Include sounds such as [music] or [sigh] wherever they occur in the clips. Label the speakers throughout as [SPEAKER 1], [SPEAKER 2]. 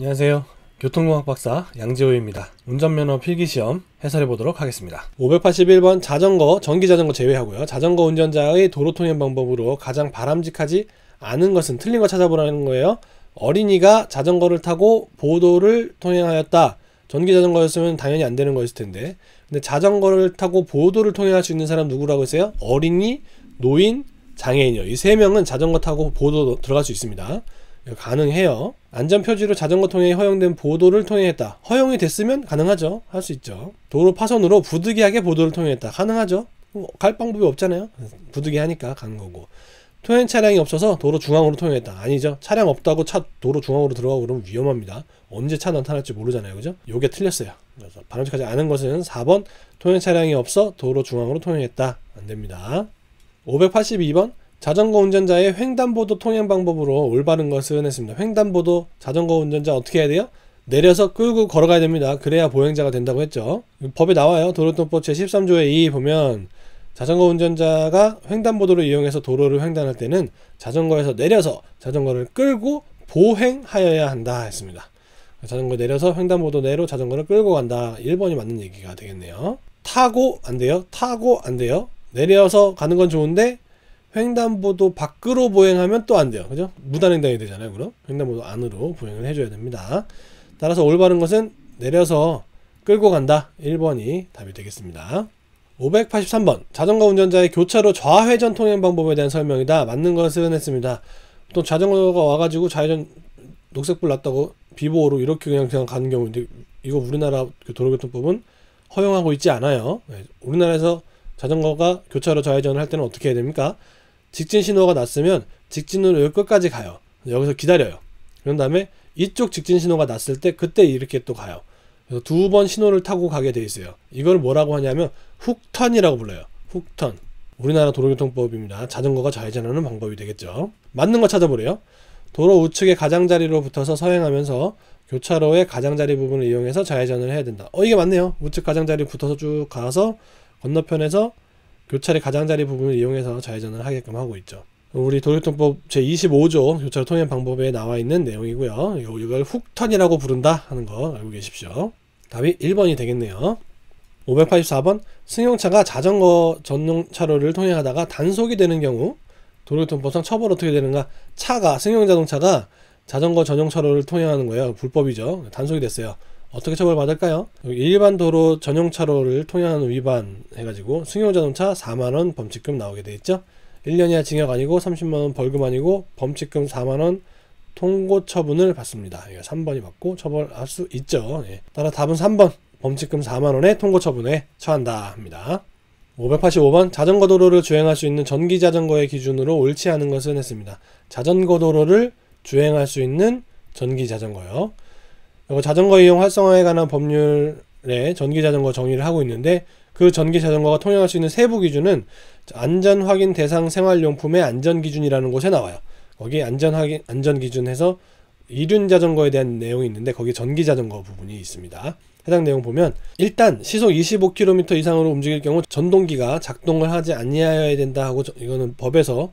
[SPEAKER 1] 안녕하세요. 교통공학 박사 양지호입니다. 운전면허 필기시험 해설해 보도록 하겠습니다. 581번 자전거, 전기자전거 제외하고요. 자전거 운전자의 도로통행 방법으로 가장 바람직하지 않은 것은 틀린 거 찾아보라는 거예요. 어린이가 자전거를 타고 보도를 통행하였다. 전기자전거였으면 당연히 안 되는 거였을 텐데. 근데 자전거를 타고 보도를 통행할 수 있는 사람 누구라고 했어요? 어린이, 노인, 장애인이요. 이 세 명은 자전거 타고 보도 들어갈 수 있습니다. 가능해요. 안전표지로 자전거 통행이 허용된 보도를 통행했다. 허용이 됐으면 가능하죠. 할 수 있죠. 도로 파손으로 부득이하게 보도를 통행했다. 가능하죠. 뭐, 갈 방법이 없잖아요. 부득이하니까 가는 거고. 통행 차량이 없어서 도로 중앙으로 통행했다. 아니죠. 차량 없다고 차 도로 중앙으로 들어가고 그러면 위험합니다. 언제 차 나타날지 모르잖아요. 그죠? 요게 틀렸어요. 그래서 바람직하지 않은 것은 4번 통행 차량이 없어 도로 중앙으로 통행했다. 안 됩니다. 582번 자전거 운전자의 횡단보도 통행 방법으로 올바른 것은 했습니다. 횡단보도 자전거 운전자 어떻게 해야 돼요? 내려서 끌고 걸어가야 됩니다. 그래야 보행자가 된다고 했죠. 법에 나와요. 도로통법 제13조의 2 보면 자전거 운전자가 횡단보도를 이용해서 도로를 횡단할 때는 자전거에서 내려서 자전거를 끌고 보행하여야 한다 했습니다. 자전거 내려서 횡단보도 내로 자전거를 끌고 간다. 1번이 맞는 얘기가 되겠네요. 타고 안 돼요. 타고 안 돼요. 내려서 가는 건 좋은데 횡단보도 밖으로 보행하면 또 안 돼요. 그죠? 무단횡단이 되잖아요. 그럼 횡단보도 안으로 보행을 해줘야 됩니다. 따라서 올바른 것은 내려서 끌고 간다. 1번이 답이 되겠습니다. 583번 자전거 운전자의 교차로 좌회전 통행 방법에 대한 설명이다. 맞는 것은 했습니다. 또 자전거가 와가지고 좌회전 녹색불 났다고 비보호로 이렇게 그냥 그냥 가는 경우 인데 이거 우리나라 그 도로교통법은 허용하고 있지 않아요. 네, 우리나라에서 자전거가 교차로 좌회전을 할 때는 어떻게 해야 됩니까? 직진 신호가 났으면 직진으로 끝까지 가요. 여기서 기다려요. 그런 다음에 이쪽 직진 신호가 났을 때 그때 이렇게 또 가요. 그래서 두 번 신호를 타고 가게 돼 있어요. 이걸 뭐라고 하냐면 훅턴이라고 불러요. 훅턴. 우리나라 도로교통법입니다. 자전거가 좌회전하는 방법이 되겠죠. 맞는 거 찾아보래요. 도로 우측의 가장자리로 붙어서 서행하면서 교차로의 가장자리 부분을 이용해서 좌회전을 해야 된다. 어 이게 맞네요. 우측 가장자리 붙어서 쭉 가서 건너편에서 교찰의 가장자리 부분을 이용해서 좌회전을 하게끔 하고 있죠. 우리 도로교통법 제25조 교차로 통행 방법에 나와 있는 내용이고요. 이걸 훅턴이라고 부른다 하는 거 알고 계십시오. 답이 1번이 되겠네요. 584번 승용차가 자전거 전용 차로를 통행하다가 단속이 되는 경우 도로교통법상 처벌 어떻게 되는가? 차가 승용 자동차가 자전거 전용 차로를 통행하는 거예요. 불법이죠. 단속이 됐어요. 어떻게 처벌받을까요? 일반 도로 전용 차로를 통행하는 위반 해가지고 승용자동차 4만원 범칙금 나오게 돼 있죠. 1년 이하 징역 아니고 30만원 벌금 아니고 범칙금 4만원 통고 처분을 받습니다. 3번이 맞고 처벌할 수 있죠. 예. 따라 답은 3번 범칙금 4만원의 통고 처분에 처한다 합니다. 585번 자전거 도로를 주행할 수 있는 전기 자전거의 기준으로 옳지 않은 것은 했습니다. 자전거 도로를 주행할 수 있는 전기 자전거요. 뭐 자전거 이용 활성화에 관한 법률에 전기 자전거 정의를 하고 있는데 그 전기 자전거가 통용할 수 있는 세부 기준은 안전 확인 대상 생활용품의 안전 기준이라는 곳에 나와요. 거기 안전 확인 안전 기준에서 이륜 자전거에 대한 내용이 있는데 거기 전기 자전거 부분이 있습니다. 해당 내용 보면 일단 시속 25km 이상으로 움직일 경우 전동기가 작동을 하지 아니하여야 된다 하고 이거는 법에서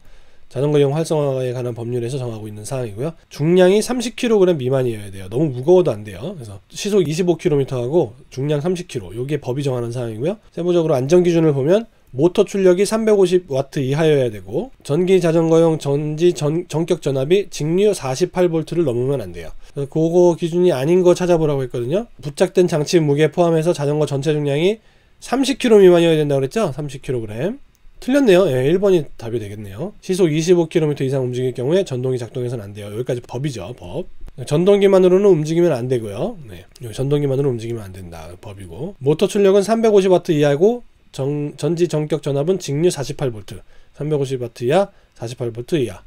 [SPEAKER 1] 자전거용 활성화에 관한 법률에서 정하고 있는 사항이고요. 중량이 30kg 미만이어야 돼요. 너무 무거워도 안 돼요. 그래서 시속 25km하고 중량 30kg 요게 법이 정하는 사항이고요. 세부적으로 안전 기준을 보면 모터 출력이 350W 이하여야 되고 전기 자전거용 전지 전, 전격 전압이 직류 48V를 넘으면 안 돼요. 그거 기준이 아닌 거 찾아보라고 했거든요. 부착된 장치 무게 포함해서 자전거 전체 중량이 30kg 미만이어야 된다고 그랬죠? 30kg. 틀렸네요. 예, 1번이 답이 되겠네요. 시속 25km 이상 움직일 경우에 전동이 작동해서는 안 돼요. 여기까지 법이죠. 법. 전동기만으로는 움직이면 안 되고요. 네. 전동기만으로 움직이면 안 된다. 법이고. 모터 출력은 350W 이하고 정, 전지 전격 전압은 직류 48V, 350W 이하, 48V 이하.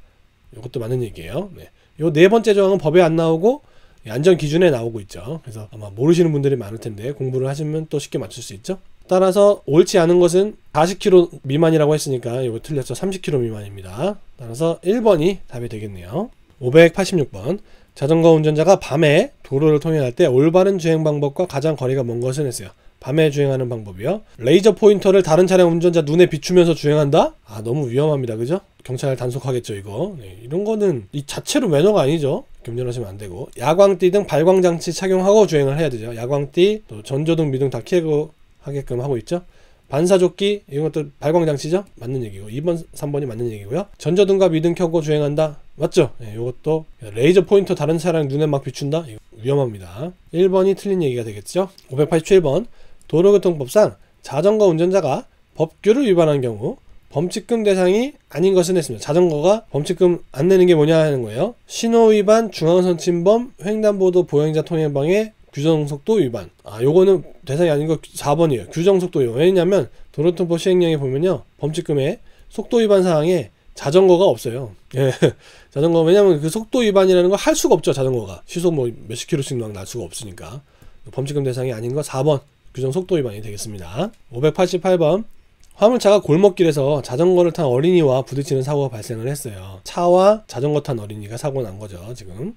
[SPEAKER 1] 이것도 맞는 얘기예요. 네. 요 네 번째 조항은 법에 안 나오고 안전 기준에 나오고 있죠. 그래서 아마 모르시는 분들이 많을 텐데 공부를 하시면 또 쉽게 맞출 수 있죠. 따라서 옳지 않은 것은 40km 미만이라고 했으니까 이거 틀렸죠. 30km 미만입니다. 따라서 1번이 답이 되겠네요. 586번 자전거 운전자가 밤에 도로를 통행할 때 올바른 주행 방법과 가장 거리가 먼것은 했어요. 밤에 주행하는 방법이요. 레이저 포인터를 다른 차량 운전자 눈에 비추면서 주행한다? 아 너무 위험합니다. 그죠? 경찰 단속하겠죠 이거. 네, 이런 거는 이 자체로 매너가 아니죠. 금전하시면 안 되고 야광띠 등 발광장치 착용하고 주행을 해야 되죠. 야광띠 또 전조등 미등 다 켜고 하게끔 하고 있죠. 반사조끼 이런 것도 발광장치죠? 맞는 얘기고 2번 3번이 맞는 얘기고요 전조등과 미등 켜고 주행한다 맞죠? 예, 이것도 레이저 포인터 다른 차량 눈에 막 비춘다 위험합니다 1번이 틀린 얘기가 되겠죠 587번 도로교통법상 자전거 운전자가 법규를 위반한 경우 범칙금 대상이 아닌 것은 했습니다. 자전거가 범칙금 안 내는 게 뭐냐 하는 거예요. 신호위반, 중앙선 침범, 횡단보도 보행자 통행방해, 규정속도 위반. 아, 요거는 대상이 아닌 거 4번이에요. 규정속도 위반. 왜냐면 도로통법 시행령에 보면요. 범칙금에 속도 위반 사항에 자전거가 없어요. 예. [laughs] 자전거 왜냐면 그 속도 위반이라는 걸 할 수가 없죠, 자전거가. 시속 뭐 몇십 킬로씩 막 날 수가 없으니까. 범칙금 대상이 아닌 거 4번. 규정 속도 위반이 되겠습니다. 588번. 화물차가 골목길에서 자전거를 탄 어린이와 부딪히는 사고가 발생을 했어요. 차와 자전거 탄 어린이가 사고 난 거죠, 지금.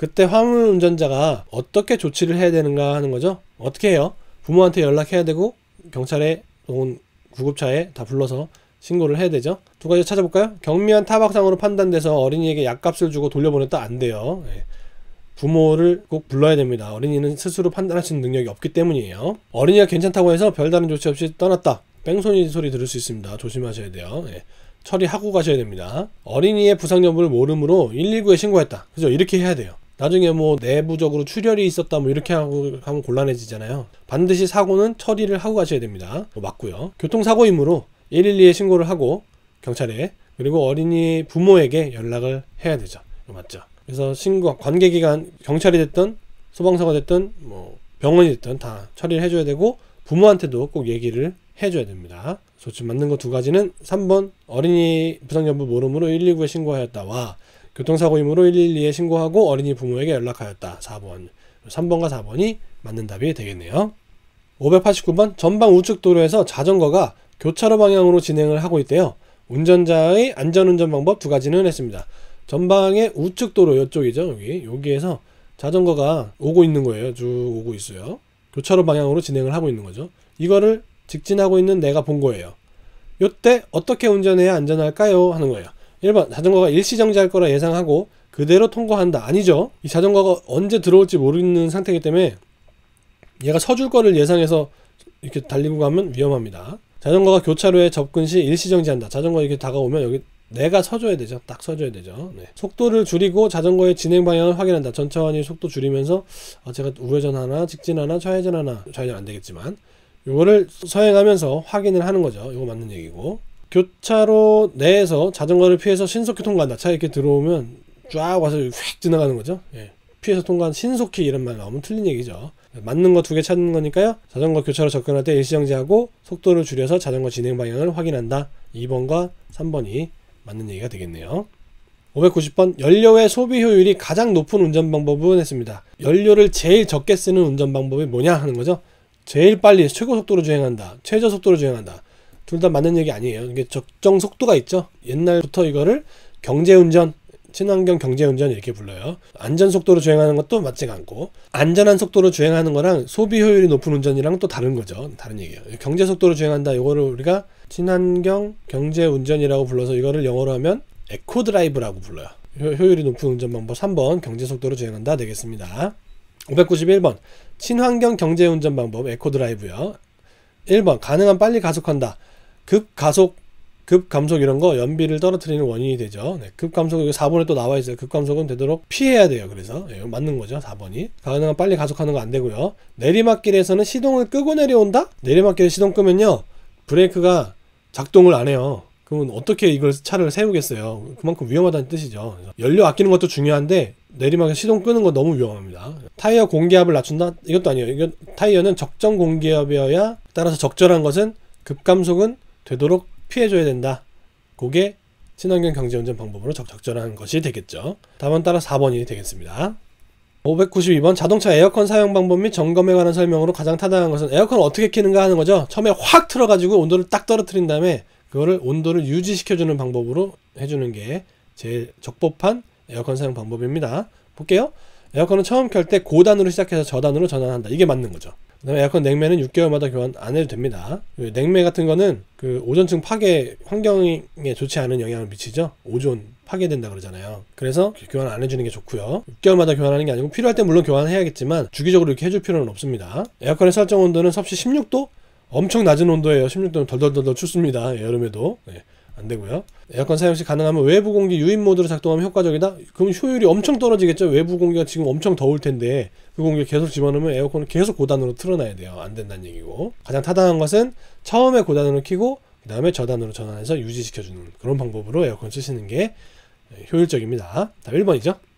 [SPEAKER 1] 그때 화물 운전자가 어떻게 조치를 해야 되는가 하는 거죠. 어떻게 해요? 부모한테 연락해야 되고 경찰에 온 구급차에 다 불러서 신고를 해야 되죠. 두 가지 찾아볼까요? 경미한 타박상으로 판단돼서 어린이에게 약값을 주고 돌려보냈다 안 돼요. 예. 부모를 꼭 불러야 됩니다. 어린이는 스스로 판단할 수 있는 능력이 없기 때문이에요. 어린이가 괜찮다고 해서 별다른 조치 없이 떠났다. 뺑소니 소리 들을 수 있습니다. 조심하셔야 돼요. 예. 처리하고 가셔야 됩니다. 어린이의 부상 여부를 모름으로 119에 신고했다. 그죠? 이렇게 해야 돼요. 나중에 뭐 내부적으로 출혈이 있었다 뭐 이렇게 하고 하면 곤란해지잖아요. 반드시 사고는 처리를 하고 가셔야 됩니다. 뭐 맞고요. 교통사고이므로 112에 신고를 하고 경찰에 그리고 어린이 부모에게 연락을 해야 되죠. 맞죠? 그래서 신고 관계기관 경찰이 됐든 소방서가 됐든 뭐 병원이 됐든 다 처리를 해줘야 되고 부모한테도 꼭 얘기를 해줘야 됩니다. 조치 맞는 거 두 가지는 3번 어린이 부상정보 모름으로 119에 신고하였다와 교통사고이므로 112에 신고하고 어린이 부모에게 연락하였다. 4번. 3번과 4번이 맞는 답이 되겠네요. 589번 전방 우측 도로에서 자전거가 교차로 방향으로 진행을 하고 있대요. 운전자의 안전운전 방법 두 가지는 했습니다. 전방의 우측 도로 이쪽이죠. 여기 여기에서 자전거가 오고 있는 거예요. 쭉 오고 있어요. 교차로 방향으로 진행을 하고 있는 거죠. 이거를 직진하고 있는 내가 본 거예요. 이때 어떻게 운전해야 안전할까요? 하는 거예요. 1번 자전거가 일시정지할 거라 예상하고 그대로 통과한다. 아니죠. 이 자전거가 언제 들어올지 모르는 상태이기 때문에 얘가 서줄 거를 예상해서 이렇게 달리고 가면 위험합니다. 자전거가 교차로에 접근 시 일시정지한다. 자전거 이렇게 다가오면 여기 내가 서줘야 되죠. 딱 서줘야 되죠. 네. 속도를 줄이고 자전거의 진행 방향을 확인한다. 전차원이 속도 줄이면서 아 제가 우회전 하나, 직진 하나, 좌회전 하나, 좌회전 안 되겠지만 요거를 서행하면서 확인을 하는 거죠. 이거 맞는 얘기고. 교차로 내에서 자전거를 피해서 신속히 통과한다. 차 이렇게 들어오면 쫙 와서 휙 지나가는 거죠. 예. 피해서 통과한 신속히 이런 말 나오면 틀린 얘기죠. 맞는 거 두 개 찾는 거니까요. 자전거 교차로 접근할 때 일시정지하고 속도를 줄여서 자전거 진행 방향을 확인한다. 2번과 3번이 맞는 얘기가 되겠네요. 590번 연료의 소비 효율이 가장 높은 운전 방법은 했습니다. 연료를 제일 적게 쓰는 운전 방법이 뭐냐 하는 거죠. 제일 빨리 최고 속도로 주행한다. 최저 속도로 주행한다. 둘다 맞는 얘기 아니에요. 이게 적정 속도가 있죠. 옛날부터 이거를 경제운전, 친환경 경제운전 이렇게 불러요. 안전 속도로 주행하는 것도 맞지가 않고 안전한 속도로 주행하는 거랑 소비 효율이 높은 운전이랑 또 다른 거죠. 다른 얘기예요. 경제 속도로 주행한다. 이거를 우리가 친환경 경제운전이라고 불러서 이거를 영어로 하면 에코 드라이브라고 불러요. 효율이 높은 운전 방법 3번 경제 속도로 주행한다 되겠습니다. 591번 친환경 경제 운전 방법 에코 드라이브요. 1번 가능한 빨리 가속한다. 급가속 급감속 이런 거 연비를 떨어뜨리는 원인이 되죠. 네, 급감속 4번에 또 나와 있어요. 급감속은 되도록 피해야 돼요. 그래서 네, 맞는 거죠. 4번이. 가능한 빨리 가속하는 거 안 되고요. 내리막길에서는 시동을 끄고 내려온다? 내리막길에 시동 끄면요. 브레이크가 작동을 안 해요. 그러면 어떻게 이걸 차를 세우겠어요. 그만큼 위험하다는 뜻이죠. 연료 아끼는 것도 중요한데 내리막에 시동 끄는 거 너무 위험합니다. 타이어 공기압을 낮춘다? 이것도 아니에요. 이건 타이어는 적정 공기압이어야 따라서 적절한 것은 급감속은 되도록 피해줘야 된다. 그게 친환경 경제운전 방법으로 적절한 것이 되겠죠. 답은 따라 4번이 되겠습니다. 592번 자동차 에어컨 사용 방법 및 점검에 관한 설명으로 가장 타당한 것은 에어컨 을 어떻게 켜는가 하는 거죠. 처음에 확 틀어가지고 온도를 딱 떨어뜨린 다음에 그거를 온도를 유지시켜주는 방법으로 해주는 게 제일 적법한 에어컨 사용 방법입니다. 볼게요. 에어컨은 처음 켤 때 고단으로 시작해서 저단으로 전환한다. 이게 맞는 거죠. 그다음에 에어컨 냉매는 6개월마다 교환 안 해도 됩니다. 그 냉매 같은 거는 그 오존층 파괴 환경에 좋지 않은 영향을 미치죠. 오존 파괴된다 그러잖아요. 그래서 교환 안 해주는 게 좋고요. 6개월마다 교환하는 게 아니고 필요할 때 물론 교환해야겠지만 주기적으로 이렇게 해줄 필요는 없습니다. 에어컨의 설정 온도는 섭씨 16도 엄청 낮은 온도예요. 16도는 덜덜덜덜 춥습니다. 예, 여름에도. 네. 안 되고요. 에어컨 사용 시 가능하면 외부 공기 유입 모드로 작동하면 효과적이다. 그럼 효율이 엄청 떨어지겠죠. 외부 공기가 지금 엄청 더울 텐데 그 공기 계속 집어넣으면 에어컨을 계속 고단으로 틀어놔야 돼요. 안 된다는 얘기고 가장 타당한 것은 처음에 고단으로 켜고 그 다음에 저단으로 전환해서 유지시켜주는 그런 방법으로 에어컨 쓰시는 게 효율적입니다. 답 1번이죠.